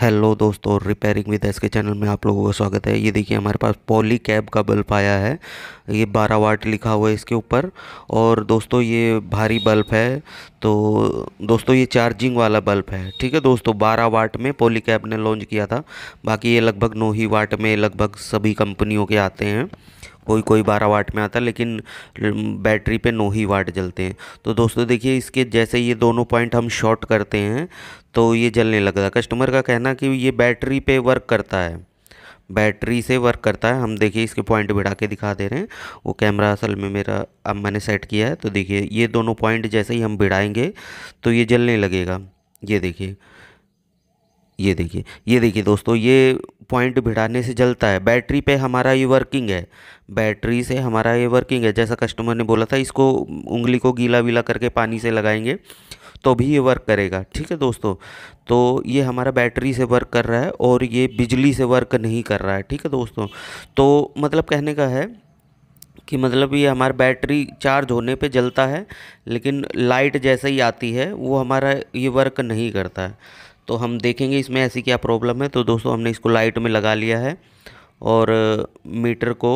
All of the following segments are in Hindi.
हेलो दोस्तों repairing with S K channel में आप लोगों का स्वागत है ये देखिए हमारे पास पॉली कैब का बल्ब आया है ये 12 वाट लिखा हुआ है इसके ऊपर और दोस्तों ये भारी बल्ब है तो दोस्तों ये चार्जिंग वाला बल्ब है ठीक है दोस्तों 12 वाट में पॉली कैब ने लॉन्च किया था बाकी ये लगभग नौ ही वाट में लगभग सभी कंपनियों के आते हैं कोई कोई बारह वाट में आता है लेकिन बैटरी पे नौ ही वाट जलते हैं तो दोस्तों देखिए इसके जैसे ये दोनों पॉइंट हम शॉर्ट करते हैं तो ये जलने लगता है कस्टमर का कहना कि ये बैटरी पे वर्क करता है बैटरी से वर्क करता है हम देखिए इसके पॉइंट बढ़ा के दिखा दे रहे हैं वो कैमरा असल में मेरा अब मैंने सेट किया है तो देखिए ये दोनों पॉइंट जैसे ही हम बिड़ाएँगे तो ये जलने लगेगा ये देखिए ये देखिए ये देखिए दोस्तों ये पॉइंट भिड़ाने से जलता है बैटरी पे हमारा ये वर्किंग है बैटरी से हमारा ये वर्किंग है जैसा कस्टमर ने बोला था इसको उंगली को गीला वीला करके पानी से लगाएंगे तो भी ये वर्क करेगा ठीक है दोस्तों तो ये हमारा बैटरी से वर्क कर रहा है और ये बिजली से वर्क नहीं कर रहा है ठीक है दोस्तों तो मतलब कहने का है कि मतलब ये हमारा बैटरी चार्ज होने पे जलता है लेकिन लाइट जैसे ही आती है वो हमारा ये वर्क नहीं करता है तो हम देखेंगे इसमें ऐसी क्या प्रॉब्लम है तो दोस्तों हमने इसको लाइट में लगा लिया है और मीटर को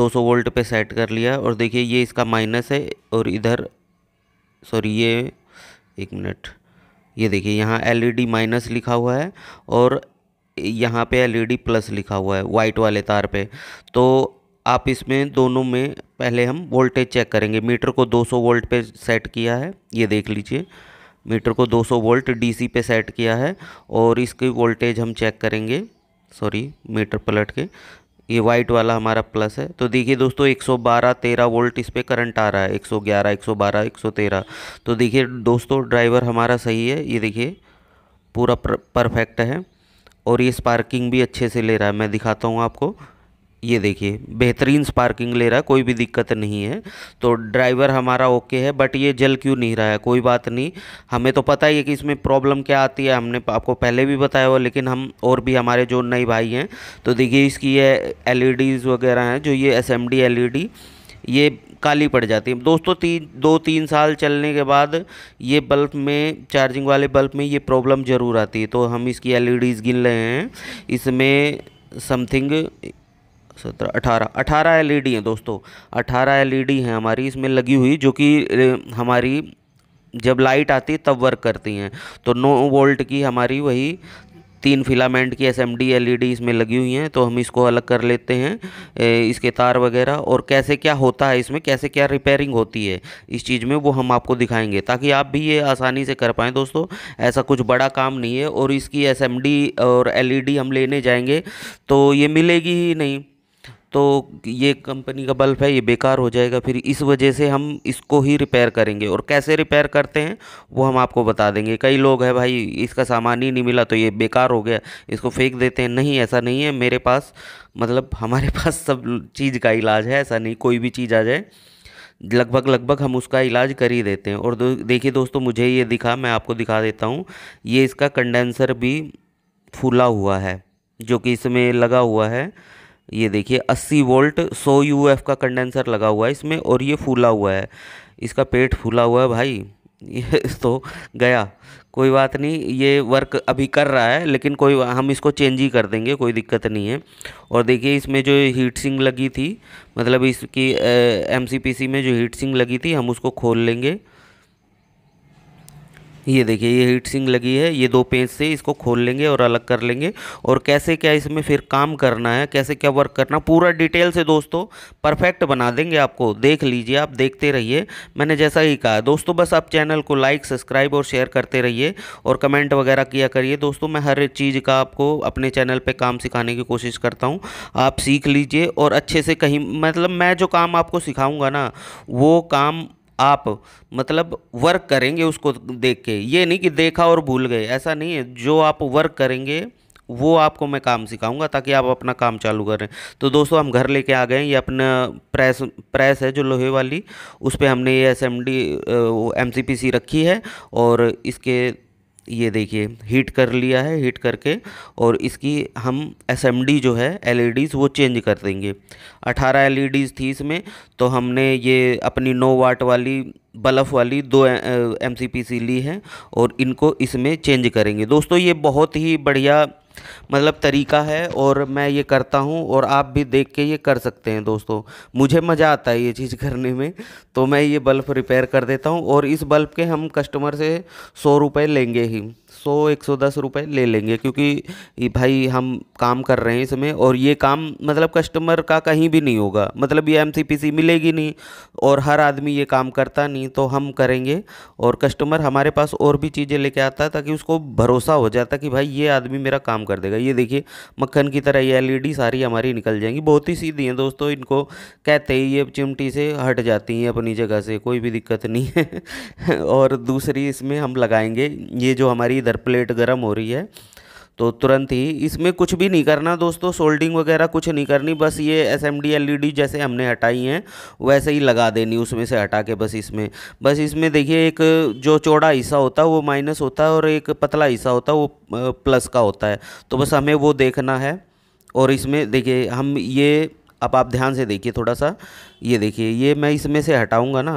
200 वोल्ट पे सेट कर लिया और देखिए ये इसका माइनस है और इधर सॉरी ये एक मिनट ये देखिए यहाँ एलईडी माइनस e लिखा हुआ है और यहाँ पे एलईडी प्लस e लिखा हुआ है वाइट वाले तार पे तो आप इसमें दोनों में पहले हम वोल्टेज चेक करेंगे मीटर को 200 वोल्ट पे सेट किया है ये देख लीजिए मीटर को 200 वोल्ट डीसी पे सेट किया है और इसकी वोल्टेज हम चेक करेंगे सॉरी मीटर पलट के ये वाइट वाला हमारा प्लस है तो देखिए दोस्तों 112 13 वोल्ट इस पर करंट आ रहा है 111 112 113 तो देखिए दोस्तों ड्राइवर हमारा सही है ये देखिए पूरा परफेक्ट है और ये स्पार्किंग भी अच्छे से ले रहा है मैं दिखाता हूँ आपको ये देखिए बेहतरीन स्पार्किंग ले रहा है कोई भी दिक्कत नहीं है तो ड्राइवर हमारा ओके है बट ये जल क्यों नहीं रहा है कोई बात नहीं हमें तो पता ही है कि इसमें प्रॉब्लम क्या आती है हमने आपको पहले भी बताया हुआ लेकिन हम और भी हमारे जो नए भाई हैं तो देखिए इसकी ये एल वगैरह हैं जो ये एस एम ये काली पड़ जाती है दोस्तों तीन दो तीन साल चलने के बाद ये बल्ब में चार्जिंग वाले बल्ब में ये प्रॉब्लम ज़रूर आती है तो हम इसकी एल गिन रहे हैं इसमें समथिंग सत्रह अठारह अठारह एल ई हैं दोस्तों अठारह एल ई हैं हमारी इसमें लगी हुई जो कि हमारी जब लाइट आती तब वर्क करती हैं तो नो वोल्ट की हमारी वही तीन फिलामेंट की एस एम डी एल इसमें लगी हुई हैं तो हम इसको अलग कर लेते हैं इसके तार वगैरह और कैसे क्या होता है इसमें कैसे क्या रिपेयरिंग होती है इस चीज़ में वो हम आपको दिखाएंगे ताकि आप भी ये आसानी से कर पाएँ दोस्तों ऐसा कुछ बड़ा काम नहीं है और इसकी एस और एल हम लेने जाएंगे तो ये मिलेगी ही नहीं तो ये कंपनी का बल्ब है ये बेकार हो जाएगा फिर इस वजह से हम इसको ही रिपेयर करेंगे और कैसे रिपेयर करते हैं वो हम आपको बता देंगे कई लोग हैं भाई इसका सामान ही नहीं मिला तो ये बेकार हो गया इसको फेंक देते हैं नहीं ऐसा नहीं है मेरे पास मतलब हमारे पास सब चीज़ का इलाज है ऐसा नहीं कोई भी चीज़ आ जाए लगभग लगभग हम उसका इलाज कर ही देते हैं और दो, देखिए दोस्तों मुझे ये दिखा मैं आपको दिखा देता हूँ ये इसका कंडेंसर भी फूला हुआ है जो कि इसमें लगा हुआ है ये देखिए 80 वोल्ट 100 यू का कंडेंसर लगा हुआ है इसमें और ये फूला हुआ है इसका पेट फूला हुआ है भाई ये तो गया कोई बात नहीं ये वर्क अभी कर रहा है लेकिन कोई हम इसको चेंज ही कर देंगे कोई दिक्कत नहीं है और देखिए इसमें जो हीट सिंग लगी थी मतलब इसकी एम में जो हीट सिंग लगी थी हम उसको खोल लेंगे ये देखिए ये हीट सिंग लगी है ये दो पेज से इसको खोल लेंगे और अलग कर लेंगे और कैसे क्या इसमें फिर काम करना है कैसे क्या वर्क करना पूरा डिटेल से दोस्तों परफेक्ट बना देंगे आपको देख लीजिए आप देखते रहिए मैंने जैसा ही कहा दोस्तों बस आप चैनल को लाइक सब्सक्राइब और शेयर करते रहिए और कमेंट वगैरह किया करिए दोस्तों मैं हर चीज़ का आपको अपने चैनल पर काम सिखाने की कोशिश करता हूँ आप सीख लीजिए और अच्छे से कहीं मतलब मैं जो काम आपको सिखाऊँगा ना वो काम आप मतलब वर्क करेंगे उसको देख के ये नहीं कि देखा और भूल गए ऐसा नहीं है जो आप वर्क करेंगे वो आपको मैं काम सिखाऊंगा ताकि आप अपना काम चालू करें तो दोस्तों हम घर लेके आ गए ये अपना प्रेस प्रेस है जो लोहे वाली उस पर हमने ये S M D M C P C रखी है और इसके ये देखिए हीट कर लिया है हीट करके और इसकी हम एस जो है एल e वो चेंज कर देंगे 18 एल e थी इसमें तो हमने ये अपनी 9 वाट वाली बलफ वाली दो एम सी ली है और इनको इसमें चेंज करेंगे दोस्तों ये बहुत ही बढ़िया मतलब तरीका है और मैं ये करता हूँ और आप भी देख के ये कर सकते हैं दोस्तों मुझे मज़ा आता है ये चीज़ करने में तो मैं ये बल्ब रिपेयर कर देता हूँ और इस बल्ब के हम कस्टमर से सौ रुपये लेंगे ही सौ एक सौ दस रुपये ले लेंगे क्योंकि भाई हम काम कर रहे हैं इसमें और ये काम मतलब कस्टमर का कहीं भी नहीं होगा मतलब ये एमसीपीसी मिलेगी नहीं और हर आदमी ये काम करता नहीं तो हम करेंगे और कस्टमर हमारे पास और भी चीज़ें लेके आता है ताकि उसको भरोसा हो जाता कि भाई ये आदमी मेरा काम कर देगा ये देखिए मक्खन की तरह ये एल e सारी हमारी निकल जाएंगी बहुत ही सीधी हैं दोस्तों इनको कहते ही ये चिमटी से हट जाती हैं अपनी जगह से कोई भी दिक्कत नहीं है और दूसरी इसमें हम लगाएंगे ये जो हमारी इधर प्लेट गर्म हो रही है तो तुरंत ही इसमें कुछ भी नहीं करना दोस्तों सोल्डिंग वगैरह कुछ नहीं करनी बस ये एस एम डी जैसे हमने हटाई हैं वैसे ही लगा देनी उसमें से हटा के बस इसमें बस इसमें देखिए एक जो चौड़ा हिस्सा होता है वो माइनस होता है और एक पतला हिस्सा होता है वो प्लस का होता है तो बस हमें वो देखना है और इसमें देखिए हम ये अब आप ध्यान से देखिए थोड़ा सा ये देखिए ये मैं इसमें से हटाऊंगा ना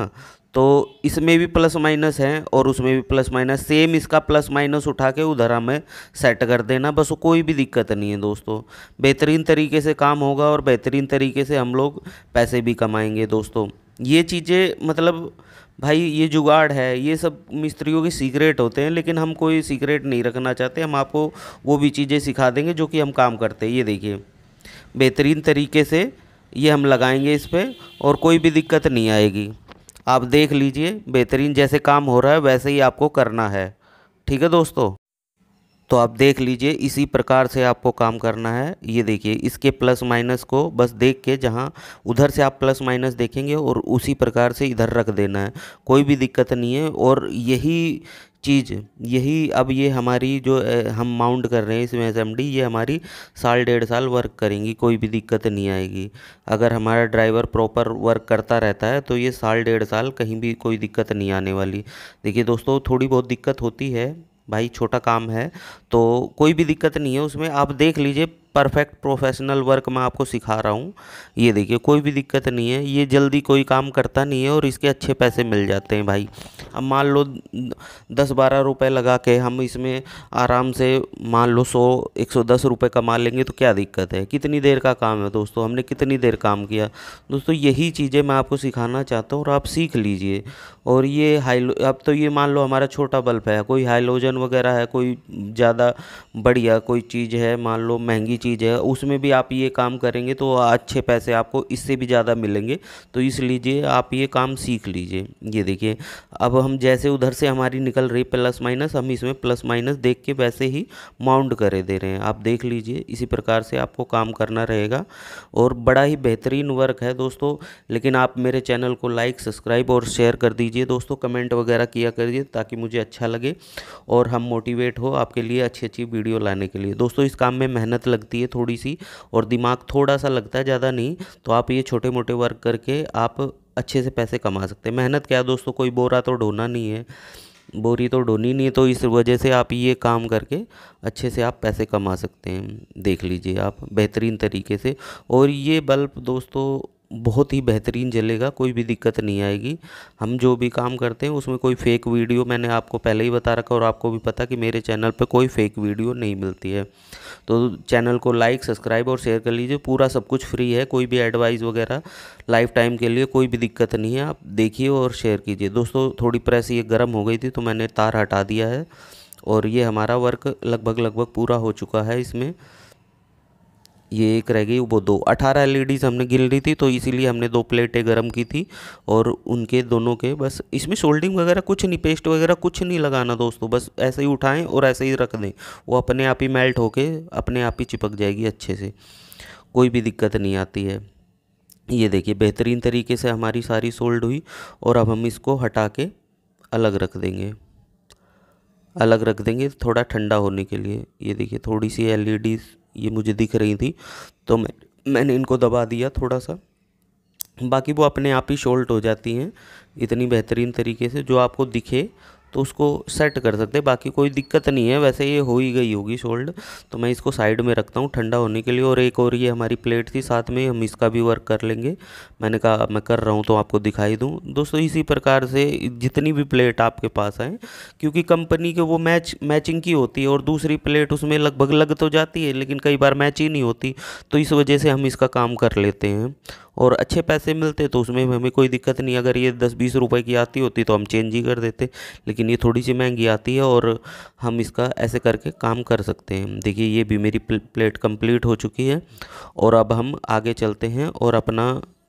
तो इसमें भी प्लस माइनस है और उसमें भी प्लस माइनस सेम इसका प्लस माइनस उठा के उधर हमें सेट कर देना बस कोई भी दिक्कत नहीं है दोस्तों बेहतरीन तरीके से काम होगा और बेहतरीन तरीके से हम लोग पैसे भी कमाएंगे दोस्तों ये चीज़ें मतलब भाई ये जुगाड़ है ये सब मिस्त्रियों के सीक्रेट होते हैं लेकिन हम कोई सीक्रेट नहीं रखना चाहते हम आपको वो भी चीज़ें सिखा देंगे जो कि हम काम करते हैं ये देखिए बेहतरीन तरीके से ये हम लगाएंगे इस पर और कोई भी दिक्कत नहीं आएगी आप देख लीजिए बेहतरीन जैसे काम हो रहा है वैसे ही आपको करना है ठीक है दोस्तों तो आप देख लीजिए इसी प्रकार से आपको काम करना है ये देखिए इसके प्लस माइनस को बस देख के जहाँ उधर से आप प्लस माइनस देखेंगे और उसी प्रकार से इधर रख देना है कोई भी दिक्कत नहीं है और यही चीज़ यही अब ये हमारी जो हम माउंट कर रहे हैं इसमें एस ये हमारी साल डेढ़ साल वर्क करेंगी कोई भी दिक्कत नहीं आएगी अगर हमारा ड्राइवर प्रॉपर वर्क करता रहता है तो ये साल डेढ़ साल कहीं भी कोई दिक्कत नहीं आने वाली देखिए दोस्तों थोड़ी बहुत दिक्कत होती है भाई छोटा काम है तो कोई भी दिक्कत नहीं है उसमें आप देख लीजिए परफेक्ट प्रोफेशनल वर्क मैं आपको सिखा रहा हूँ ये देखिए कोई भी दिक्कत नहीं है ये जल्दी कोई काम करता नहीं है और इसके अच्छे पैसे मिल जाते हैं भाई अब मान लो दस बारह रुपये लगा के हम इसमें आराम से मान लो सौ एक सौ दस रुपये कमा लेंगे तो क्या दिक्कत है कितनी देर का काम है दोस्तों हमने कितनी देर काम किया दोस्तों यही चीज़ें मैं आपको सिखाना चाहता हूँ और आप सीख लीजिए और ये हाई अब तो ये मान लो हमारा छोटा बल्ब है कोई हाइलोजन वगैरह है कोई ज़्यादा बढ़िया कोई चीज़ है मान लो महंगी चीज़ है उसमें भी आप ये काम करेंगे तो अच्छे पैसे आपको इससे भी ज़्यादा मिलेंगे तो इस लीजिए आप ये काम सीख लीजिए ये देखिए अब हम जैसे उधर से हमारी निकल रही प्लस माइनस हम इसमें प्लस माइनस देख के वैसे ही माउंट करे दे रहे हैं आप देख लीजिए इसी प्रकार से आपको काम करना रहेगा और बड़ा ही बेहतरीन वर्क है दोस्तों लेकिन आप मेरे चैनल को लाइक सब्सक्राइब और शेयर कर दीजिए दोस्तों कमेंट वगैरह किया करिए ताकि मुझे अच्छा लगे और हम मोटिवेट हो आपके लिए अच्छी अच्छी वीडियो लाने के लिए दोस्तों इस काम में मेहनत लगती लगती है थोड़ी सी और दिमाग थोड़ा सा लगता है ज़्यादा नहीं तो आप ये छोटे मोटे वर्क करके आप अच्छे से पैसे कमा सकते हैं मेहनत क्या दोस्तों कोई बोरा तो ढोना नहीं है बोरी तो ढोनी नहीं है तो इस वजह से आप ये काम करके अच्छे से आप पैसे कमा सकते हैं देख लीजिए आप बेहतरीन तरीके से और ये बल्ब दोस्तों बहुत ही बेहतरीन जलेगा कोई भी दिक्कत नहीं आएगी हम जो भी काम करते हैं उसमें कोई फ़ेक वीडियो मैंने आपको पहले ही बता रखा और आपको भी पता कि मेरे चैनल पर कोई फ़ेक वीडियो नहीं मिलती है तो चैनल को लाइक सब्सक्राइब और शेयर कर लीजिए पूरा सब कुछ फ्री है कोई भी एडवाइस वगैरह लाइफ टाइम के लिए कोई भी दिक्कत नहीं है आप देखिए और शेयर कीजिए दोस्तों थोड़ी प्रेस ये गर्म हो गई थी तो मैंने तार हटा दिया है और ये हमारा वर्क लगभग लगभग पूरा हो चुका है इसमें ये एक रह गई वो दो अठारह एल e हमने गिल रही थी तो इसीलिए हमने दो प्लेटें गर्म की थी और उनके दोनों के बस इसमें शोल्डिंग वगैरह कुछ नहीं पेस्ट वगैरह कुछ नहीं लगाना दोस्तों बस ऐसे ही उठाएं और ऐसे ही रख दें वो अपने आप ही मेल्ट होके अपने आप ही चिपक जाएगी अच्छे से कोई भी दिक्कत नहीं आती है ये देखिए बेहतरीन तरीके से हमारी सारी सोल्ड हुई और अब हम इसको हटा के अलग रख देंगे अलग रख देंगे थोड़ा ठंडा होने के लिए ये देखिए थोड़ी सी एल ये मुझे दिख रही थी तो मैं मैंने इनको दबा दिया थोड़ा सा बाकी वो अपने आप ही शोल्ट हो जाती हैं इतनी बेहतरीन तरीके से जो आपको दिखे तो उसको सेट कर सकते हैं बाकी कोई दिक्कत नहीं है वैसे ये हो ही गई होगी शोल्ड तो मैं इसको साइड में रखता हूँ ठंडा होने के लिए और एक और ये हमारी प्लेट थी साथ में हम इसका भी वर्क कर लेंगे मैंने कहा मैं कर रहा हूँ तो आपको दिखाई दूँ दोस्तों इसी प्रकार से जितनी भी प्लेट आपके पास आए क्योंकि कंपनी के वो मैच मैचिंग की होती है और दूसरी प्लेट उसमें लगभग लग तो जाती है लेकिन कई बार मैच ही नहीं होती तो इस वजह से हम इसका काम कर लेते हैं और अच्छे पैसे मिलते तो उसमें हमें कोई दिक्कत नहीं अगर ये दस बीस रुपए की आती होती तो हम चेंज ही कर देते लेकिन ये थोड़ी सी महंगी आती है और हम इसका ऐसे करके काम कर सकते हैं देखिए ये भी मेरी प्लेट कंप्लीट हो चुकी है और अब हम आगे चलते हैं और अपना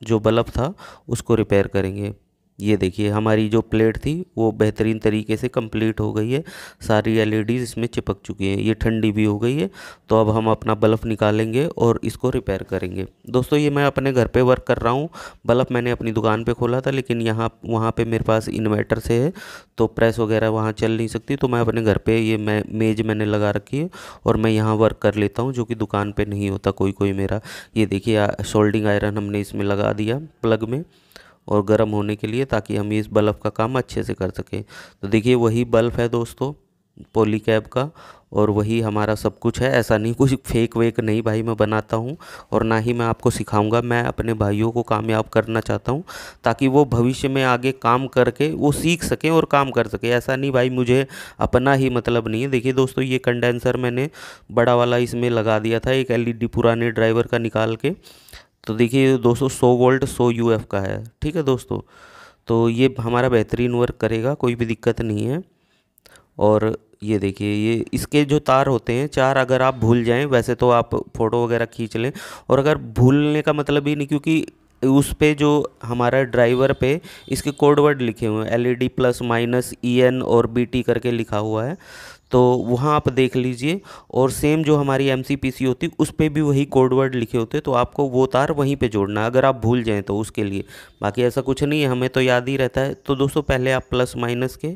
जो बल्ब था उसको रिपेयर करेंगे ये देखिए हमारी जो प्लेट थी वो बेहतरीन तरीके से कंप्लीट हो गई है सारी एलईडीज़ इसमें चिपक चुकी हैं ये ठंडी भी हो गई है तो अब हम अपना बल्ब निकालेंगे और इसको रिपेयर करेंगे दोस्तों ये मैं अपने घर पे वर्क कर रहा हूँ बल्ब मैंने अपनी दुकान पे खोला था लेकिन यहाँ वहाँ पे मेरे पास इन्वर्टर से है तो प्रेस वगैरह वहाँ चल नहीं सकती तो मैं अपने घर पर ये मैं मेज़ मैंने लगा रखी है और मैं यहाँ वर्क कर लेता हूँ जो कि दुकान पर नहीं होता कोई कोई मेरा ये देखिए सोल्डिंग आयरन हमने इसमें लगा दिया प्लग में और गर्म होने के लिए ताकि हम इस बल्ब का काम अच्छे से कर सकें तो देखिए वही बल्ब है दोस्तों पोली कैब का और वही हमारा सब कुछ है ऐसा नहीं कुछ फेक वेक नहीं भाई मैं बनाता हूँ और ना ही मैं आपको सिखाऊंगा मैं अपने भाइयों को कामयाब करना चाहता हूँ ताकि वो भविष्य में आगे काम करके वो सीख सकें और काम कर सकें ऐसा नहीं भाई मुझे अपना ही मतलब नहीं है देखिए दोस्तों ये कंडेंसर मैंने बड़ा वाला इसमें लगा दिया था एक एल e पुराने ड्राइवर का निकाल के तो देखिए दोस्तों सौ वोल्ट यू एफ़ का है ठीक है दोस्तों तो ये हमारा बेहतरीन वर्क करेगा कोई भी दिक्कत नहीं है और ये देखिए ये इसके जो तार होते हैं चार अगर आप भूल जाएं वैसे तो आप फ़ोटो वगैरह खींच लें और अगर भूलने का मतलब ही नहीं क्योंकि उस पे जो हमारा ड्राइवर पे इसके कोड वर्ड लिखे हुए हैं L plus minus E N और बी टी करके लिखा हुआ है तो वहाँ आप देख लीजिए और सेम जो हमारी एम होती उस पर भी वही कोडवर्ड लिखे होते तो आपको वो तार वहीं पर जोड़ना है अगर आप भूल जाएँ तो उसके लिए बाकी ऐसा कुछ नहीं है हमें तो याद ही रहता है तो दोस्तों पहले आप प्लस माइनस के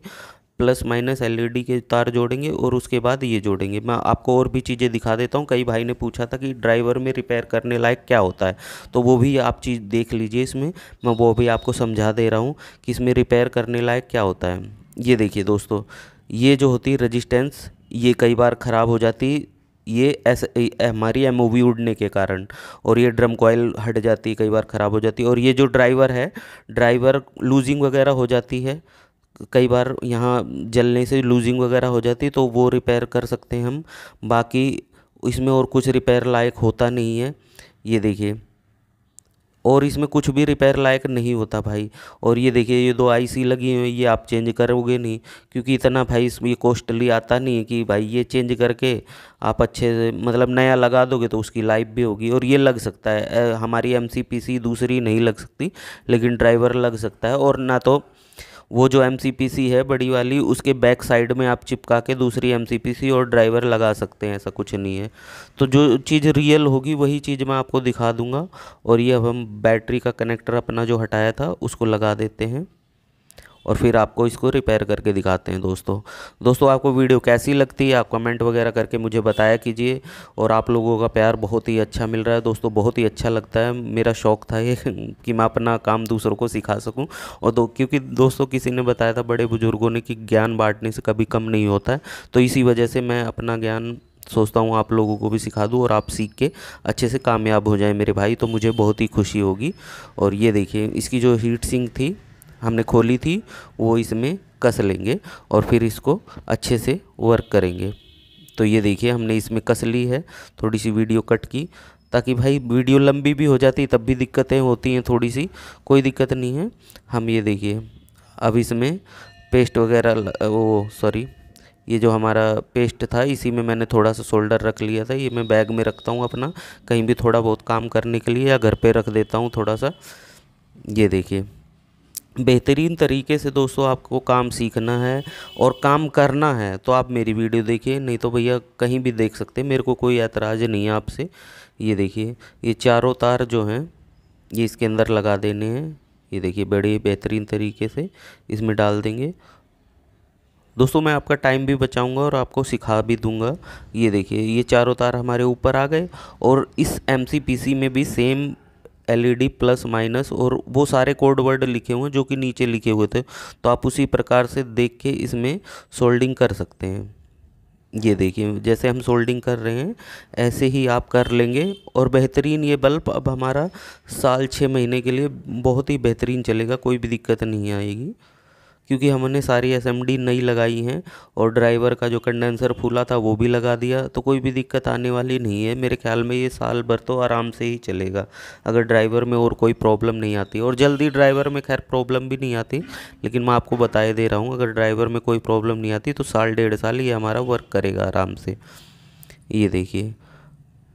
प्लस माइनस एलईडी के तार जोड़ेंगे और उसके बाद ये जोड़ेंगे मैं आपको और भी चीज़ें दिखा देता हूँ कई भाई ने पूछा था कि ड्राइवर में रिपेयर करने लायक क्या होता है तो वो भी आप चीज़ देख लीजिए इसमें मैं वो भी आपको समझा दे रहा हूँ कि इसमें रिपेयर करने लायक क्या होता है ये देखिए दोस्तों ये जो होती है रजिस्टेंस ये कई बार ख़राब हो जाती ये ऐसे हमारी एम उड़ने के कारण और ये ड्रम कोयल हट जाती कई बार ख़राब हो जाती और ये जो ड्राइवर है ड्राइवर लूजिंग वगैरह हो जाती है कई बार यहाँ जलने से लूजिंग वगैरह हो जाती तो वो रिपेयर कर सकते हैं हम बाकी इसमें और कुछ रिपेयर लायक होता नहीं है ये देखिए और इसमें कुछ भी रिपेयर लायक नहीं होता भाई और ये देखिए ये दो आईसी लगी हुई ये आप चेंज करोगे नहीं क्योंकि इतना भाई इसमें कॉस्टली आता नहीं है कि भाई ये चेंज करके आप अच्छे से मतलब नया लगा दोगे तो उसकी लाइफ भी होगी और ये लग सकता है हमारी एम दूसरी नहीं लग सकती लेकिन ड्राइवर लग सकता है और ना तो वो जो एम है बड़ी वाली उसके बैक साइड में आप चिपका के दूसरी एम और ड्राइवर लगा सकते हैं ऐसा कुछ नहीं है तो जो चीज़ रियल होगी वही चीज़ मैं आपको दिखा दूंगा और ये अब हम बैटरी का कनेक्टर अपना जो हटाया था उसको लगा देते हैं और फिर आपको इसको रिपेयर करके दिखाते हैं दोस्तों दोस्तों आपको वीडियो कैसी लगती है आप कमेंट वगैरह करके मुझे बताया कीजिए और आप लोगों का प्यार बहुत ही अच्छा मिल रहा है दोस्तों बहुत ही अच्छा लगता है मेरा शौक़ था ये कि मैं अपना काम दूसरों को सिखा सकूँ और दो क्योंकि दोस्तों किसी ने बताया था बड़े बुज़ुर्गों ने कि ज्ञान बांटने से कभी कम नहीं होता है तो इसी वजह से मैं अपना ज्ञान सोचता हूँ आप लोगों को भी सिखा दूँ और आप सीख के अच्छे से कामयाब हो जाए मेरे भाई तो मुझे बहुत ही खुशी होगी और ये देखिए इसकी जो हीट सिंक थी हमने खोली थी वो इसमें कस लेंगे और फिर इसको अच्छे से वर्क करेंगे तो ये देखिए हमने इसमें कस ली है थोड़ी सी वीडियो कट की ताकि भाई वीडियो लंबी भी हो जाती तब भी दिक्कतें होती हैं थोड़ी सी कोई दिक्कत नहीं है हम ये देखिए अब इसमें पेस्ट वगैरह वो सॉरी ये जो हमारा पेस्ट था इसी में मैंने थोड़ा सा शोल्डर रख लिया था ये मैं बैग में रखता हूँ अपना कहीं भी थोड़ा बहुत काम करने के लिए या घर पे रख देता हूँ थोड़ा सा ये देखिए बेहतरीन तरीके से दोस्तों आपको काम सीखना है और काम करना है तो आप मेरी वीडियो देखिए नहीं तो भैया कहीं भी देख सकते मेरे को कोई ऐतराज़ नहीं है आपसे ये देखिए ये चारों तार जो हैं ये इसके अंदर लगा देने हैं ये देखिए बड़े बेहतरीन तरीके से इसमें डाल देंगे दोस्तों मैं आपका टाइम भी बचाऊंगा और आपको सिखा भी दूंगा ये देखिए ये चारों तार हमारे ऊपर आ गए और इस एम में भी सेम एलईडी प्लस माइनस और वो सारे कोड वर्ड लिखे हुए हैं जो कि नीचे लिखे हुए थे तो आप उसी प्रकार से देख के इसमें सोल्डिंग कर सकते हैं ये देखिए जैसे हम सोल्डिंग कर रहे हैं ऐसे ही आप कर लेंगे और बेहतरीन ये बल्ब अब हमारा साल छः महीने के लिए बहुत ही बेहतरीन चलेगा कोई भी दिक्कत नहीं आएगी क्योंकि हमने सारी एस नई लगाई हैं और ड्राइवर का जो कंडेंसर फूला था वो भी लगा दिया तो कोई भी दिक्कत आने वाली नहीं है मेरे ख्याल में ये साल भर तो आराम से ही चलेगा अगर ड्राइवर में और कोई प्रॉब्लम नहीं आती और जल्दी ड्राइवर में खैर प्रॉब्लम भी नहीं आती लेकिन मैं आपको बताए दे रहा हूँ अगर ड्राइवर में कोई प्रॉब्लम नहीं आती तो साल डेढ़ साल ये हमारा वर्क करेगा आराम से ये देखिए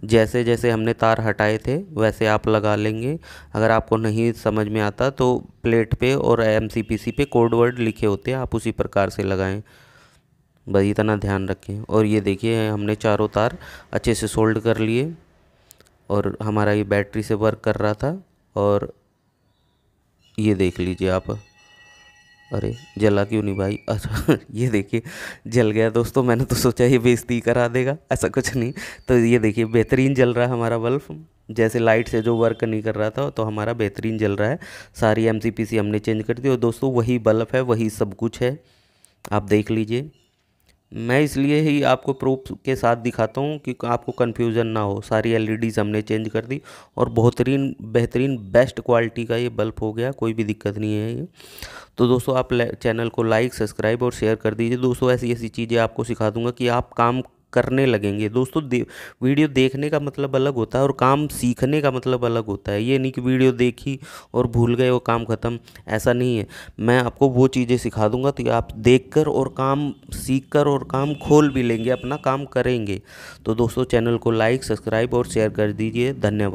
जैसे जैसे हमने तार हटाए थे वैसे आप लगा लेंगे अगर आपको नहीं समझ में आता तो प्लेट पे और एम सी पी सी पे कोड वर्ड लिखे होते हैं आप उसी प्रकार से लगाएं बस इतना ध्यान रखें और ये देखिए हमने चारों तार अच्छे से सोल्ड कर लिए और हमारा ये बैटरी से वर्क कर रहा था और ये देख लीजिए आप अरे जला क्यों नहीं भाई अच्छा ये देखिए जल गया दोस्तों मैंने तो सोचा ये बेइज्जती करा देगा ऐसा कुछ नहीं तो ये देखिए बेहतरीन जल रहा है हमारा बल्ब जैसे लाइट से जो वर्क नहीं कर रहा था तो हमारा बेहतरीन जल रहा है सारी एम हमने चेंज कर दी और दोस्तों वही बल्ब है वही सब कुछ है आप देख लीजिए मैं इसलिए ही आपको प्रूफ के साथ दिखाता हूँ कि आपको कन्फ्यूज़न ना हो सारी एलईडीज़ e हमने चेंज कर दी और बेहतरीन बेहतरीन बेस्ट क्वालिटी का ये बल्ब हो गया कोई भी दिक्कत नहीं है ये तो दोस्तों आप चैनल को लाइक सब्सक्राइब और शेयर कर दीजिए दोस्तों ऐसी ऐसी चीज़ें आपको सिखा दूंगा कि आप काम करने लगेंगे दोस्तों दे, वीडियो देखने का मतलब अलग होता है और काम सीखने का मतलब अलग होता है ये नहीं कि वीडियो देखी और भूल गए वो काम ख़त्म ऐसा नहीं है मैं आपको वो चीज़ें सिखा दूंगा तो आप देख कर और काम सीख कर और काम खोल भी लेंगे अपना काम करेंगे तो दोस्तों चैनल को लाइक सब्सक्राइब और शेयर कर दीजिए धन्यवाद